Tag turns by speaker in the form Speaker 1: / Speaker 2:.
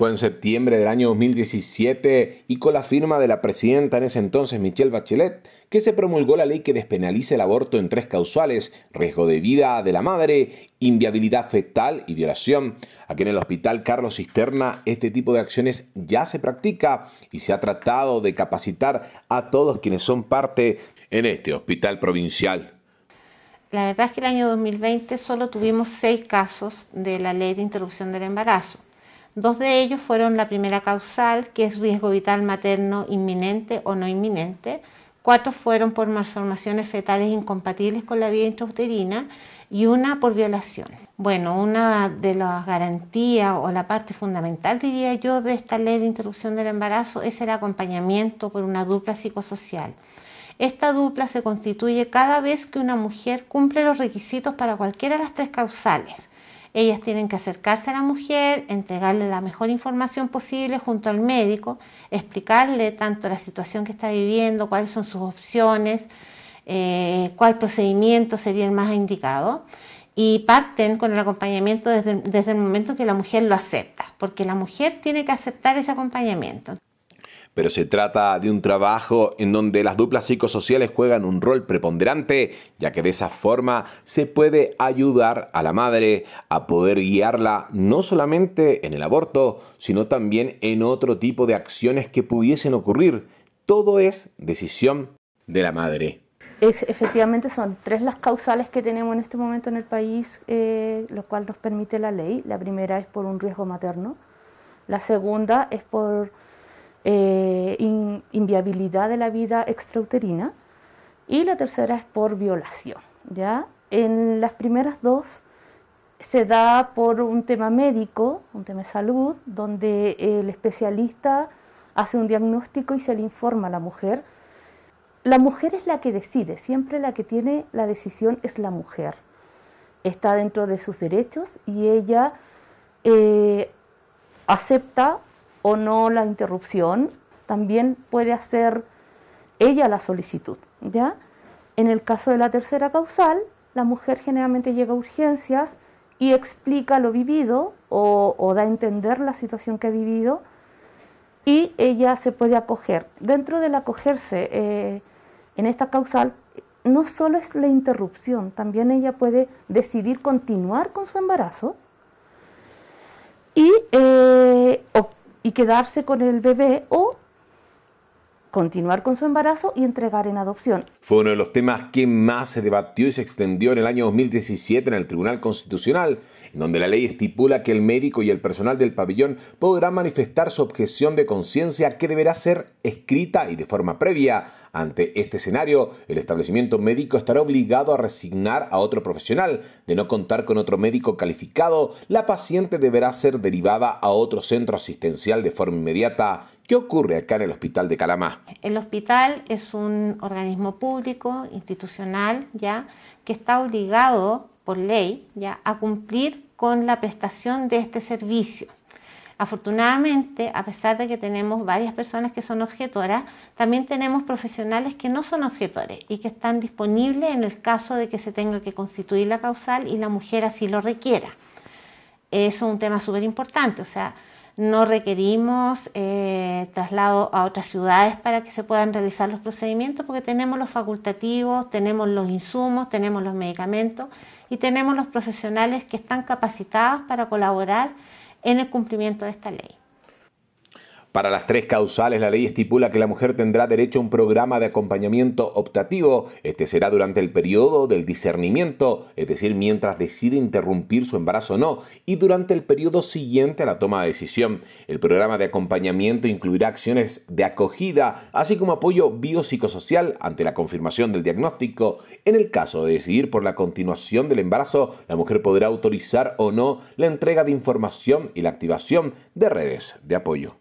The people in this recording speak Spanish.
Speaker 1: Fue en septiembre del año 2017 y con la firma de la presidenta en ese entonces Michelle Bachelet que se promulgó la ley que despenaliza el aborto en tres causales, riesgo de vida de la madre, inviabilidad fetal y violación. Aquí en el Hospital Carlos Cisterna este tipo de acciones ya se practica y se ha tratado de capacitar a todos quienes son parte en este hospital provincial.
Speaker 2: La verdad es que el año 2020 solo tuvimos seis casos de la ley de interrupción del embarazo. Dos de ellos fueron la primera causal, que es riesgo vital materno inminente o no inminente. Cuatro fueron por malformaciones fetales incompatibles con la vida intrauterina y una por violación. Bueno, una de las garantías o la parte fundamental, diría yo, de esta ley de interrupción del embarazo es el acompañamiento por una dupla psicosocial. Esta dupla se constituye cada vez que una mujer cumple los requisitos para cualquiera de las tres causales ellas tienen que acercarse a la mujer, entregarle la mejor información posible junto al médico, explicarle tanto la situación que está viviendo, cuáles son sus opciones, eh, cuál procedimiento sería el más indicado y parten con el acompañamiento desde, desde el momento que la mujer lo acepta, porque la mujer tiene que aceptar ese acompañamiento
Speaker 1: pero se trata de un trabajo en donde las duplas psicosociales juegan un rol preponderante, ya que de esa forma se puede ayudar a la madre a poder guiarla no solamente en el aborto, sino también en otro tipo de acciones que pudiesen ocurrir. Todo es decisión de la madre.
Speaker 3: efectivamente son tres las causales que tenemos en este momento en el país, eh, lo cual nos permite la ley. La primera es por un riesgo materno, la segunda es por eh, inviabilidad de la vida extrauterina y la tercera es por violación. ¿ya? En las primeras dos se da por un tema médico, un tema de salud, donde el especialista hace un diagnóstico y se le informa a la mujer. La mujer es la que decide, siempre la que tiene la decisión es la mujer. Está dentro de sus derechos y ella eh, acepta o no la interrupción, también puede hacer ella la solicitud, ¿ya? En el caso de la tercera causal, la mujer generalmente llega a urgencias y explica lo vivido o, da a entender la situación que ha vivido y ella se puede acoger. Dentro del acogerse eh, en esta causal, no solo es la interrupción, también ella puede decidir continuar con su embarazo, y quedarse con el bebé o continuar con su embarazo y entregar en adopción.
Speaker 1: Fue uno de los temas que más se debatió y se extendió en el año 2017 en el Tribunal Constitucional, en donde la ley estipula que el médico y el personal del pabellón podrán manifestar su objeción de conciencia que deberá ser escrita y de forma previa. Ante este escenario, el establecimiento médico estará obligado a resignar a otro profesional. De no contar con otro médico calificado, la paciente deberá ser derivada a otro centro asistencial de forma inmediata ¿Qué ocurre acá en el Hospital de Calamá?
Speaker 2: El hospital es un organismo público, institucional, ya, que está obligado por ley ya, a cumplir con la prestación de este servicio. Afortunadamente, a pesar de que tenemos varias personas que son objetoras, también tenemos profesionales que no son objetores y que están disponibles en el caso de que se tenga que constituir la causal y la mujer así lo requiera. Eso es un tema súper importante, o sea, no requerimos eh, traslado a otras ciudades para que se puedan realizar los procedimientos porque tenemos los facultativos, tenemos los insumos, tenemos los medicamentos y tenemos los profesionales que están capacitados para colaborar en el cumplimiento de esta ley.
Speaker 1: Para las tres causales, la ley estipula que la mujer tendrá derecho a un programa de acompañamiento optativo. Este será durante el periodo del discernimiento, es decir, mientras decide interrumpir su embarazo o no, y durante el periodo siguiente a la toma de decisión. El programa de acompañamiento incluirá acciones de acogida, así como apoyo biopsicosocial ante la confirmación del diagnóstico. En el caso de decidir por la continuación del embarazo, la mujer podrá autorizar o no la entrega de información y la activación de redes de apoyo.